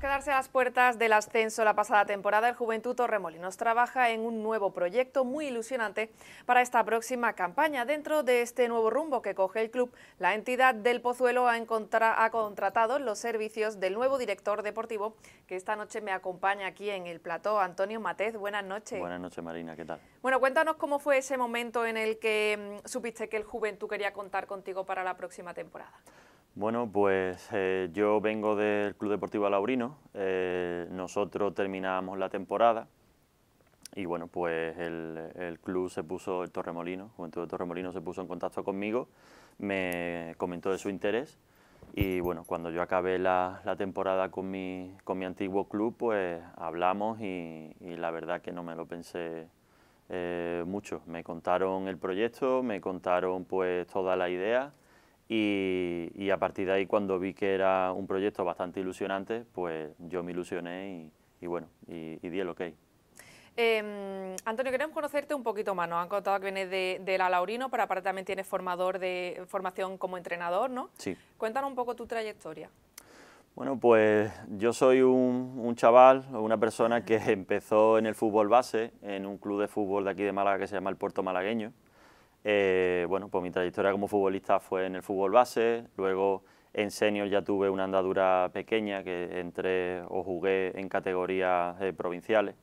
quedarse a las puertas del ascenso la pasada temporada, el Juventud Torremolinos trabaja en un nuevo proyecto muy ilusionante para esta próxima campaña. Dentro de este nuevo rumbo que coge el club, la entidad del Pozuelo ha, ha contratado los servicios del nuevo director deportivo que esta noche me acompaña aquí en el plató, Antonio Matez. Buenas noches. Buenas noches, Marina. ¿Qué tal? Bueno, cuéntanos cómo fue ese momento en el que mm, supiste que el Juventud quería contar contigo para la próxima temporada. Bueno, pues eh, yo vengo del Club Deportivo Laurino eh, nosotros terminábamos la temporada y bueno, pues el, club se puso, el Torremolino, Torremolino se puso en contacto conmigo, me comentó de su interés y bueno, cuando yo acabé la, temporada con mi, con mi antiguo club, pues hablamos y, la verdad que no me lo pensé eh, mucho. Me contaron el proyecto, me contaron pues toda la idea y, a partir de ahí, cuando vi que era un proyecto bastante ilusionante, pues yo me ilusioné y, bueno, y, di el ok. Em, Antonio, queremos conocerte un poquito más. Nos han contado que vienes de, la Laurino, pero aparte también tienes formador de formación como entrenador, ¿no? Sí. Cuéntanos un poco tu trayectoria. Bueno, pues yo soy un, un chaval, una persona que empezó en el fútbol base, en un club de fútbol de aquí de Málaga que se llama el Puerto Malagueño eh, bueno, pues mi trayectoria como futbolista fue en el fútbol base, luego en senior ya tuve una andadura pequeña que entré o jugué en categorías eh, provinciales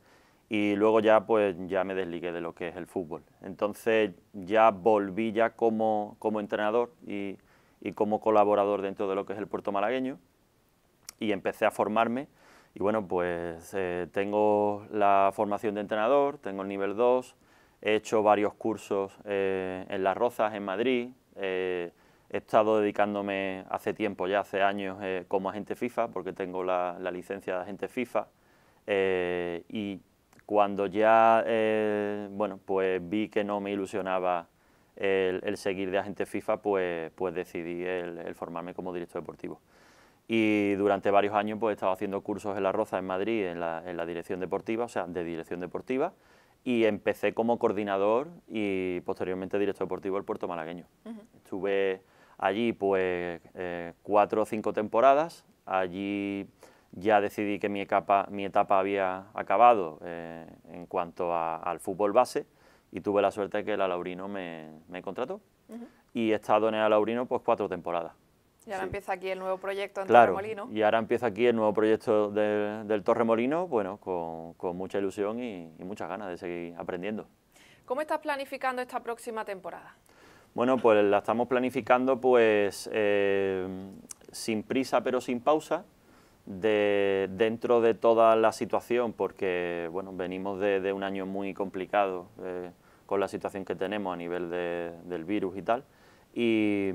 y luego ya pues ya me desligué de lo que es el fútbol. Entonces ya volví ya como, entrenador y, como colaborador dentro de lo que es el puerto malagueño y empecé a formarme y bueno pues eh, tengo la formación de entrenador, tengo el nivel 2, He hecho varios cursos eh, en Las Rozas, en Madrid. Eh, he estado dedicándome hace tiempo, ya hace años, eh, como agente FIFA, porque tengo la, la licencia de agente FIFA. y cuando ya, pues vi que no me ilusionaba el, seguir de agente FIFA, pues, pues decidí el, formarme como director deportivo y durante varios años pues he estado haciendo cursos en La Rozas, en Madrid, en la, dirección deportiva, o sea, de dirección deportiva, y empecé como coordinador y posteriormente director deportivo del Puerto Malagueño. Estuve allí pues eh, cuatro o cinco temporadas, allí ya decidí que mi etapa, mi etapa había acabado eh, en cuanto al fútbol base y tuve la suerte de que el Alaurino me, me contrató y he estado en el Alaurino pues cuatro temporadas. Y ahora empieza aquí el nuevo proyecto en claro, Torremolino. Y ahora empieza aquí el nuevo proyecto del Torremolino, bueno, con, mucha ilusión y, muchas ganas de seguir aprendiendo. ¿Cómo estás planificando esta próxima temporada? Bueno, pues la estamos planificando pues eh, sin prisa pero sin pausa, dentro de toda la situación, porque bueno, venimos de, un año muy complicado eh, con la situación que tenemos a nivel del virus y tal y,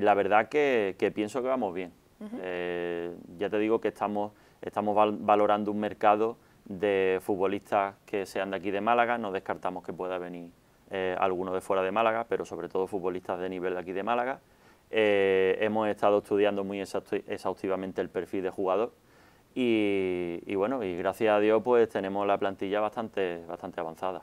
la verdad que, pienso que vamos bien. Eh, ya te digo que estamos, valorando un mercado de futbolistas que sean de aquí de Málaga, no descartamos que pueda venir eh, alguno de fuera de Málaga, pero sobre todo futbolistas de nivel de aquí de Málaga. Eh, hemos estado estudiando muy exhaustivamente el perfil de jugador y, bueno, y gracias a Dios pues tenemos la plantilla bastante avanzada.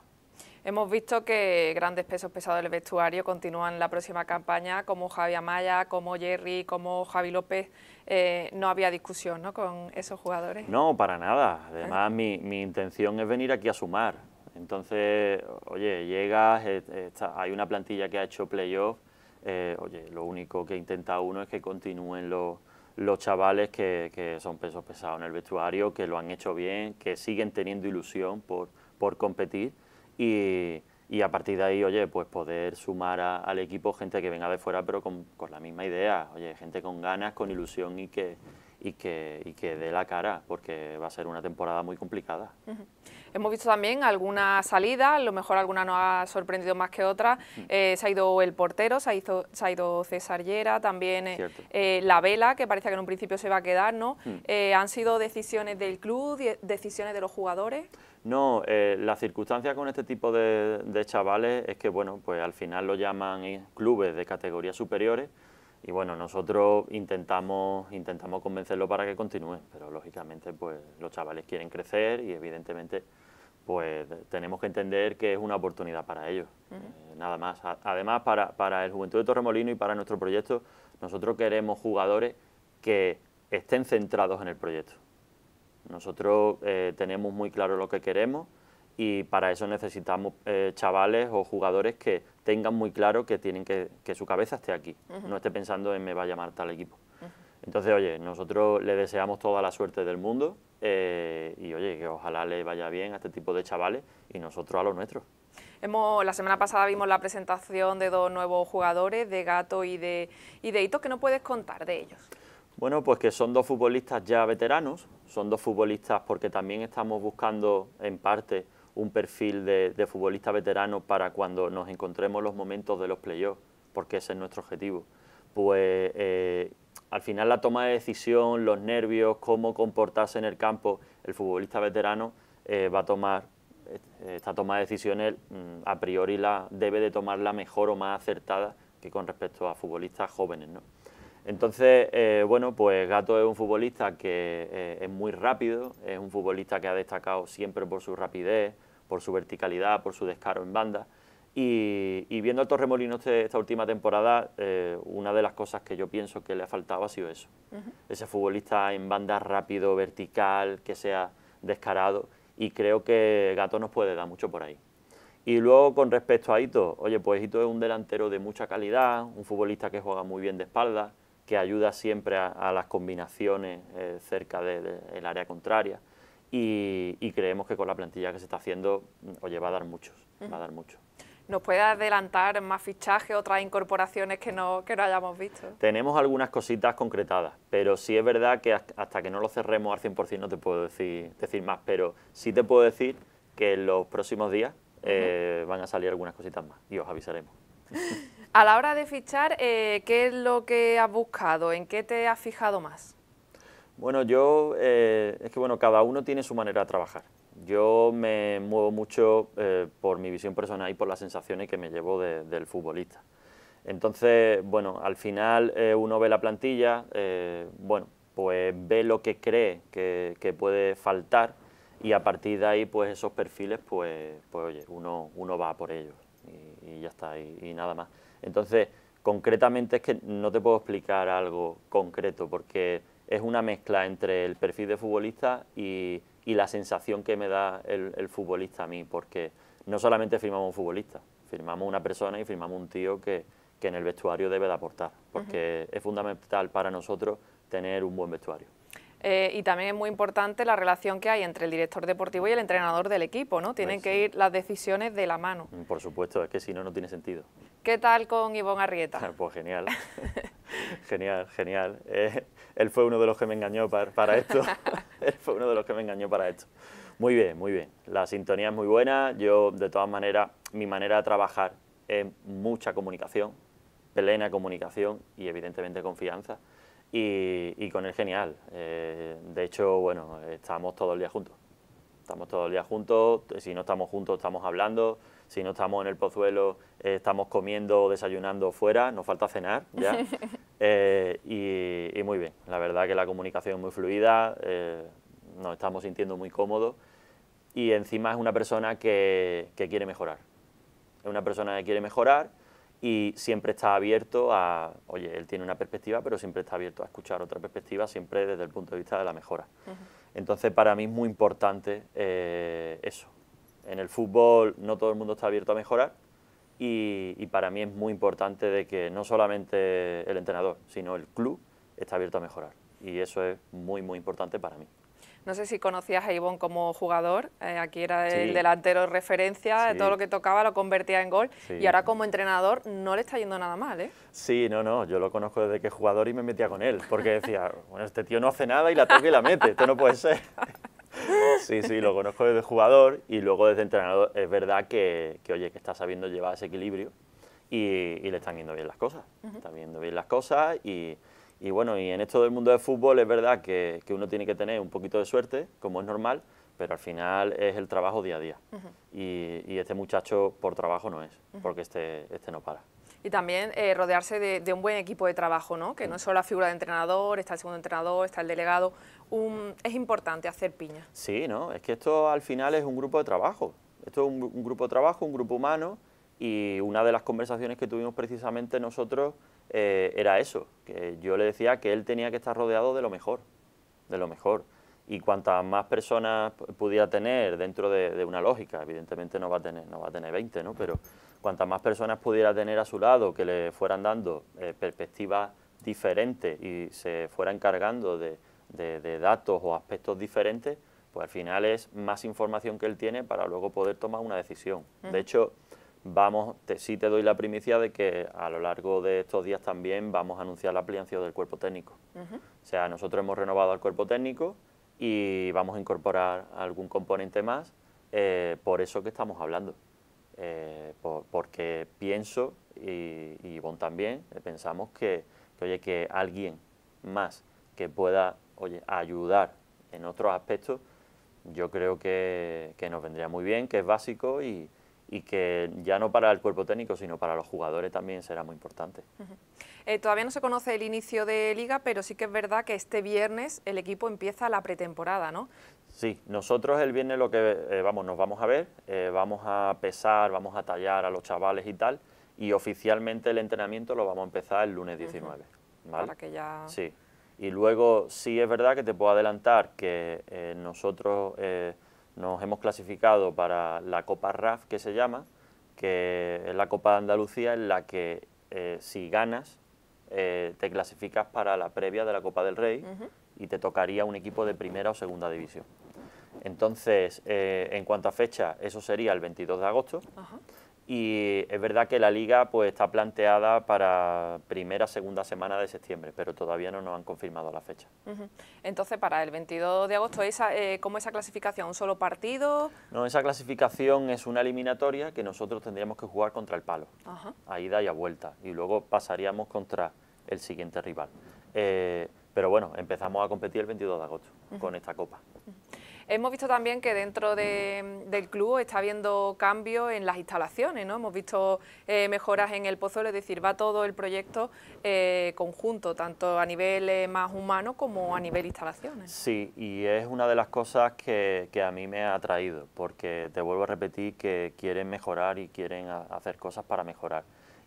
Hemos visto que grandes pesos pesados en el vestuario continúan la próxima campaña, como Javi Amaya, como Jerry, como Javi López. Eh, no había discusión con esos jugadores. No, para nada. Además, ah. mi, intención es venir aquí a sumar. Entonces, oye, llegas, eh, hay una plantilla que ha hecho playoff. Eh, oye, lo único que intenta uno es que continúen los, chavales que, son pesos pesados en el vestuario, que lo han hecho bien, que siguen teniendo ilusión por competir y, a partir de ahí, oye, pues poder sumar al equipo gente que venga de fuera, pero con, la misma idea, oye, gente con ganas, con ilusión y que, y que, y que dé la cara, porque va a ser una temporada muy complicada. Hemos visto también algunas salidas... a lo mejor alguna nos ha sorprendido más que otra. Eh, se ha ido el portero, se ha, ido, se ha ido César Llera, también eh, eh, la vela, que parece que en un principio se va a quedar, ¿no? ¿Han sido decisiones del club, decisiones de los jugadores? No, eh, la circunstancia con este tipo de, chavales es que, bueno, pues al final lo llaman clubes de categorías superiores y, bueno, nosotros intentamos, intentamos convencerlo para que continúen, pero lógicamente, pues los chavales quieren crecer y, evidentemente, pues tenemos que entender que es una oportunidad para ellos, eh, nada más. además, para, para el Juventud de Torremolino y para nuestro proyecto, nosotros queremos jugadores que estén centrados en el proyecto. Nosotros eh, tenemos muy claro lo que queremos y para eso necesitamos eh, chavales o jugadores que tengan muy claro que tienen que, su cabeza esté aquí, no esté pensando en me va a llamar tal equipo. Entonces, oye, nosotros le deseamos toda la suerte del mundo eh, y, oye, que ojalá le vaya bien a este tipo de chavales y nosotros a los nuestros. Hemos, la semana pasada vimos la presentación de dos nuevos jugadores, de Gato y de, y de ¿Qué no puedes contar de ellos? Bueno, pues que son dos futbolistas ya veteranos, son dos futbolistas porque también estamos buscando en parte un perfil de, futbolista veterano para cuando nos encontremos los momentos de los playoffs, porque ese es nuestro objetivo. Pues eh, al final la toma de decisión, los nervios, cómo comportarse en el campo, el futbolista veterano eh, va a tomar eh, esta toma de decisiones mm, a priori la debe de tomar la mejor o más acertada que con respecto a futbolistas jóvenes, ¿no? Entonces, eh, bueno, pues Gato es un futbolista que eh, es muy rápido, es un futbolista que ha destacado siempre por su rapidez, por su verticalidad, por su descaro en banda. Y, viendo al Torremolino este, esta última temporada, eh, una de las cosas que yo pienso que le ha faltado ha sido eso. Ese futbolista en banda rápido, vertical, que sea descarado. Y creo que Gato nos puede dar mucho por ahí. Y luego con respecto a Hito, oye, pues Hito es un delantero de mucha calidad, un futbolista que juega muy bien de espalda, que ayuda siempre a, las combinaciones eh, cerca del área contraria. Y, creemos que con la plantilla que se está haciendo, mm, oye, va a dar muchos, va a dar mucho. ¿Nos puede adelantar más fichajes, otras incorporaciones que no, que hayamos visto? Tenemos algunas cositas concretadas, pero sí es verdad que hasta que no lo cerremos al 100% no te puedo decir, decir más, pero sí te puedo decir que en los próximos días eh, van a salir algunas cositas más y os avisaremos. A la hora de fichar, eh, ¿qué es lo que has buscado? ¿En qué te has fijado más? Bueno, yo, eh, es que bueno, cada uno tiene su manera de trabajar. Yo me muevo mucho eh, por mi visión personal y por las sensaciones que me llevo del futbolista. Entonces, bueno, al final uno ve la plantilla, bueno, pues ve lo que cree que, puede faltar y a partir de ahí, pues esos perfiles, pues, pues oye, uno, uno va por ellos y, ya está, y nada más. Entonces, concretamente es que no te puedo explicar algo concreto porque es una mezcla entre el perfil de futbolista y, la sensación que me da el, futbolista a mí, porque no solamente firmamos un futbolista, firmamos una persona y firmamos un tío que, en el vestuario debe de aportar, porque es fundamental para nosotros tener un buen vestuario. Eh, y también es muy importante la relación que hay entre el director deportivo y el entrenador del equipo, ¿no? Tienen que ir las decisiones de la mano. Por supuesto, es que si no, no tiene sentido. ¿Qué tal con Ivonne Arrieta? Pues genial, genial, genial. Eh, él fue uno de los que me engañó para, esto. él fue uno de los que me engañó para esto. Muy bien, muy bien. La sintonía es muy buena. Yo, de todas maneras, mi manera de trabajar es mucha comunicación, plena comunicación y, evidentemente, confianza. Y, con él genial. Eh, de hecho, bueno, estamos todo el día juntos. Estamos todo el día juntos. Si no estamos juntos, estamos hablando si no estamos en el pozuelo, eh, estamos comiendo o desayunando fuera, nos falta cenar eh, y, muy bien, la verdad que la comunicación es muy fluida, eh, nos estamos sintiendo muy cómodos y encima es una persona que, quiere mejorar. Es una persona que quiere mejorar y siempre está abierto a, oye, él tiene una perspectiva, pero siempre está abierto a escuchar otra perspectiva, siempre desde el punto de vista de la mejora. Entonces, para mí es muy importante eso, en el fútbol no todo el mundo está abierto a mejorar y, para mí es muy importante de que no solamente el entrenador, sino el club está abierto a mejorar. Y eso es muy, muy importante para mí. No sé si conocías a Ivón como jugador, eh, aquí era el delantero referencia, todo lo que tocaba lo convertía en gol y ahora como entrenador no le está yendo nada mal, ¿eh? Sí, no, no, yo lo conozco desde que jugador y me metía con él, porque decía, bueno, este tío no hace nada y la toca y la mete, esto no puede ser. Sí, sí, lo conozco desde jugador y luego desde entrenador. Es verdad que, oye, que está sabiendo llevar ese equilibrio y, le están yendo bien las cosas. Están viendo bien las cosas y, bueno, y en esto del mundo del fútbol es verdad que, uno tiene que tener un poquito de suerte, como es normal, pero al final es el trabajo día a día. y, este muchacho por trabajo no es, porque este, este no para y también eh, rodearse de, un buen equipo de trabajo, ¿no? que no es solo la figura de entrenador, está el segundo entrenador, está el delegado, un, es importante hacer piña. Sí, ¿no? es que esto al final es un grupo de trabajo, esto es un, grupo de trabajo, un grupo humano y una de las conversaciones que tuvimos precisamente nosotros eh, era eso, que yo le decía que él tenía que estar rodeado de lo mejor, de lo mejor. Y cuantas más personas pudiera tener dentro de, de una lógica, evidentemente no va a tener, no va a tener 20, ¿no? Pero, cuantas más personas pudiera tener a su lado que le fueran dando eh, perspectivas diferentes y se fueran encargando de, datos o aspectos diferentes, pues al final es más información que él tiene para luego poder tomar una decisión. De hecho, vamos, te, sí te doy la primicia de que a lo largo de estos días también vamos a anunciar la ampliación del cuerpo técnico. O sea, nosotros hemos renovado al cuerpo técnico y vamos a incorporar algún componente más, eh, por eso que estamos hablando. Eh, porque pienso, y, y Bon también, eh, pensamos que, oye, que alguien más que pueda oye, ayudar en otros aspectos, yo creo que, nos vendría muy bien, que es básico y, que ya no para el cuerpo técnico, sino para los jugadores también será muy importante. Eh, todavía no se conoce el inicio de liga, pero sí que es verdad que este viernes el equipo empieza la pretemporada, ¿no? Sí, nosotros el viernes lo que, eh, vamos, nos vamos a ver, eh, vamos a pesar, vamos a tallar a los chavales y tal, y oficialmente el entrenamiento lo vamos a empezar el lunes 19. ¿vale? Para que ya... Sí, y luego sí es verdad que te puedo adelantar que eh, nosotros nos hemos clasificado para la Copa RAF, que se llama, que es la Copa de Andalucía en la que si ganas te clasificas para la previa de la Copa del Rey y te tocaría un equipo de primera o segunda división. Entonces, eh, en cuanto a fecha, eso sería el 22 de agosto. Y es verdad que la liga pues está planteada para primera, segunda semana de septiembre, pero todavía no nos han confirmado la fecha. Entonces, para el 22 de agosto, ¿esa, eh, esa clasificación? ¿Un solo partido? No, esa clasificación es una eliminatoria que nosotros tendríamos que jugar contra el palo, a ida y a vuelta, y luego pasaríamos contra el siguiente rival. Eh, pero bueno, empezamos a competir el 22 de agosto con esta copa. Hemos visto también que dentro del club está habiendo cambios en las instalaciones, ¿no? Hemos visto eh, mejoras en el pozo, es decir, va todo el proyecto eh, conjunto, tanto a nivel eh, más humano como a nivel instalaciones. Sí, y es una de las cosas que, a mí me ha atraído, porque te vuelvo a repetir que quieren mejorar y quieren hacer cosas para mejorar.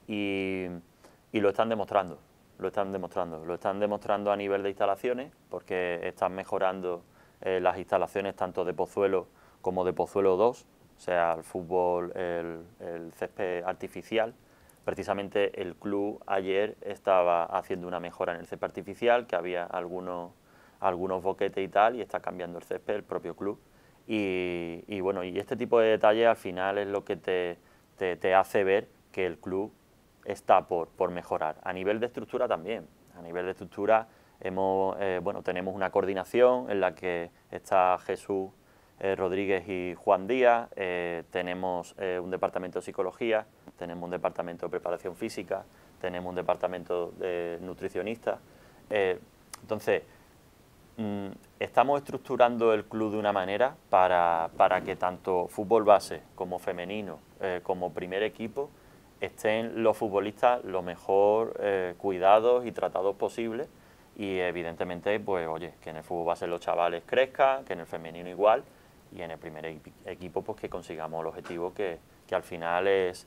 Y, y lo están demostrando, lo están demostrando. Lo están demostrando a nivel de instalaciones, porque están mejorando eh, las instalaciones tanto de Pozuelo como de Pozuelo 2, o sea, el fútbol, el, césped artificial. Precisamente el club ayer estaba haciendo una mejora en el césped artificial, que había algunos, algunos boquetes y tal, y está cambiando el césped el propio club. Y, bueno, y este tipo de detalles al final es lo que te, hace ver que el club está por, por mejorar. A nivel de estructura también, a nivel de estructura eh, bueno, tenemos una coordinación en la que está Jesús eh, Rodríguez y Juan Díaz, eh, tenemos un departamento de psicología, tenemos un departamento de preparación física, tenemos un departamento de nutricionistas. entonces, mm, estamos estructurando el club de una manera para, que tanto fútbol base como femenino, como primer equipo, estén los futbolistas lo mejor cuidados y tratados posibles... Y evidentemente, pues oye, que en el fútbol va a ser los chavales crezcan, que en el femenino igual, y en el primer equipo pues que consigamos el objetivo que, al final es,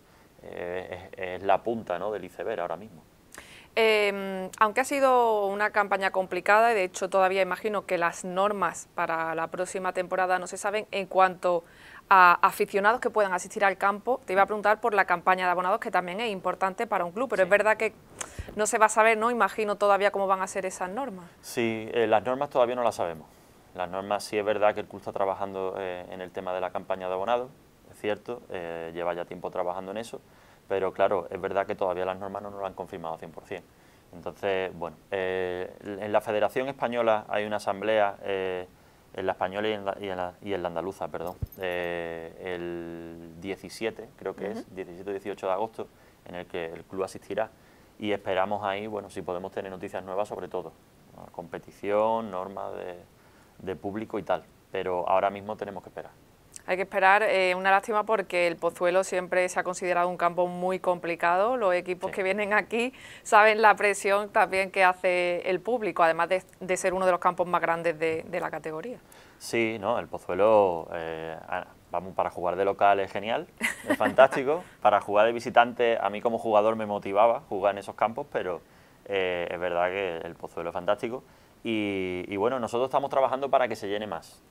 es, la punta ¿no? del iceberg ahora mismo. Em, aunque ha sido una campaña complicada y de hecho todavía imagino que las normas para la próxima temporada no se saben en cuanto a aficionados que puedan asistir al campo, te iba a preguntar por la campaña de abonados que también es importante para un club, pero es verdad que no se va a saber, ¿no? Imagino todavía cómo van a ser esas normas. Sí, eh, las normas todavía no las sabemos. Las normas sí es verdad que el club está trabajando eh, en el tema de la campaña de abonado, es cierto, eh, lleva ya tiempo trabajando en eso, pero claro, es verdad que todavía las normas no nos lo han confirmado 100%. Entonces, bueno, en la Federación Española hay una asamblea en la española y en la, andaluza, perdón, el 17, creo que es, 17 o 18 de agosto, en el que el club asistirá y esperamos ahí, bueno, si podemos tener noticias nuevas sobre todo, competición, normas de, público y tal, pero ahora mismo tenemos que esperar. Hay que esperar, eh, una lástima porque el Pozuelo siempre se ha considerado un campo muy complicado, los equipos que vienen aquí saben la presión también que hace el público, además de, ser uno de los campos más grandes de, la categoría. Sí, no, el Pozuelo eh, para jugar de local es genial, es fantástico. para jugar de visitante, a mí como jugador me motivaba jugar en esos campos, pero eh, es verdad que el Pozuelo es fantástico. Y, bueno, nosotros estamos trabajando para que se llene más.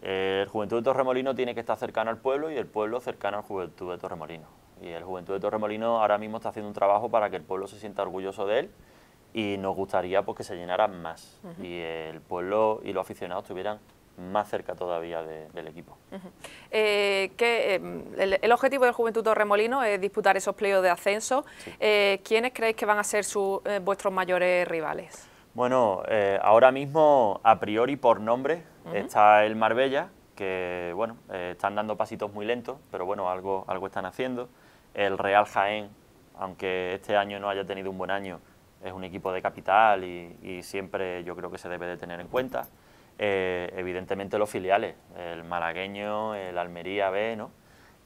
el Juventud de Torremolino tiene que estar cercano al pueblo y el pueblo cercano al Juventud de Torremolino. Y el Juventud de Torremolino ahora mismo está haciendo un trabajo para que el pueblo se sienta orgulloso de él y nos gustaría pues, que se llenaran más y el pueblo y los aficionados tuvieran más cerca todavía del equipo. Eh, que, em, el, objetivo del Juventud Torremolino es disputar esos pleos de ascenso. Eh, ¿Quiénes creéis que van a ser eh, vuestros mayores rivales? Bueno, ahora mismo, a priori por nombre, está el Marbella, que bueno, están dando pasitos muy lentos, pero bueno, algo, algo están haciendo. El Real Jaén, aunque este año no haya tenido un buen año, es un equipo de capital y, y siempre yo creo que se debe de tener en cuenta. Eh, evidentemente los filiales, el malagueño, el Almería B, ¿no?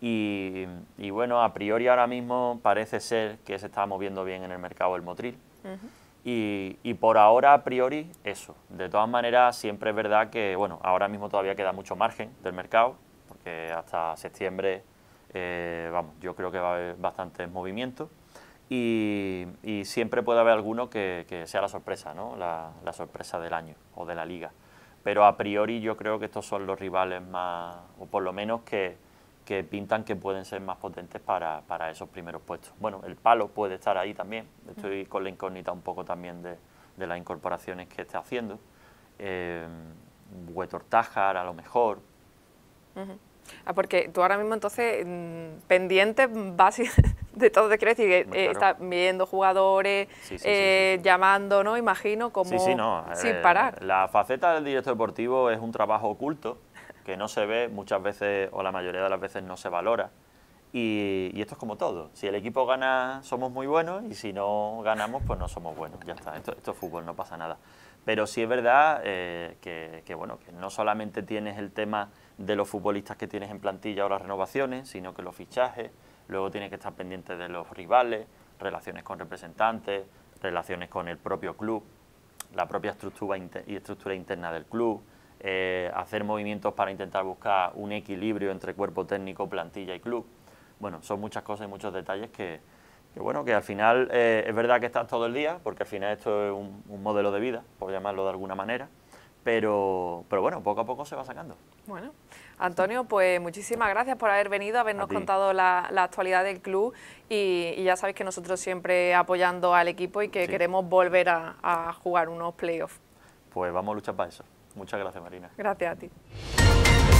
Y, bueno, a priori ahora mismo parece ser que se está moviendo bien en el mercado el motril. y, por ahora, a priori, eso. De todas maneras, siempre es verdad que, bueno, ahora mismo todavía queda mucho margen del mercado, porque hasta septiembre, eh, vamos, yo creo que va a haber bastantes movimientos. Y, y siempre puede haber alguno que, sea la sorpresa, ¿no? la sorpresa del año o de la liga pero a priori yo creo que estos son los rivales más, o por lo menos que, pintan que pueden ser más potentes para, esos primeros puestos. Bueno, el palo puede estar ahí también, estoy mm. con la incógnita un poco también de, de las incorporaciones que está haciendo. Eh, Huetor Tajar a lo mejor. Ah, porque tú ahora mismo entonces mm, pendiente vas de todo, te crees, decir, eh, estás viendo jugadores, eh, llamando, ¿no? Imagino como sin eh, parar. la faceta del director deportivo es un trabajo oculto que no se ve muchas veces o la mayoría de las veces no se valora. Y, esto es como todo. Si el equipo gana, somos muy buenos y si no ganamos, pues no somos buenos. Ya está, esto, es fútbol, no pasa nada. Pero sí es verdad eh, bueno, que no solamente tienes el tema de los futbolistas que tienes en plantilla o las renovaciones, sino que los fichajes, luego tienes que estar pendiente de los rivales, relaciones con representantes, relaciones con el propio club, la propia estructura, y estructura interna del club, eh, hacer movimientos para intentar buscar un equilibrio entre cuerpo técnico, plantilla y club. Bueno, son muchas cosas y muchos detalles que, bueno, que al final eh, es verdad que estás todo el día, porque al final esto es un, un modelo de vida, por llamarlo de alguna manera, pero, pero bueno, poco a poco se va sacando. Bueno, Antonio, pues muchísimas gracias por haber venido, habernos contado la, actualidad del club y, ya sabéis que nosotros siempre apoyando al equipo y que queremos volver a, a jugar unos playoffs. Pues vamos a luchar para eso. Muchas gracias, Marina. Gracias a ti.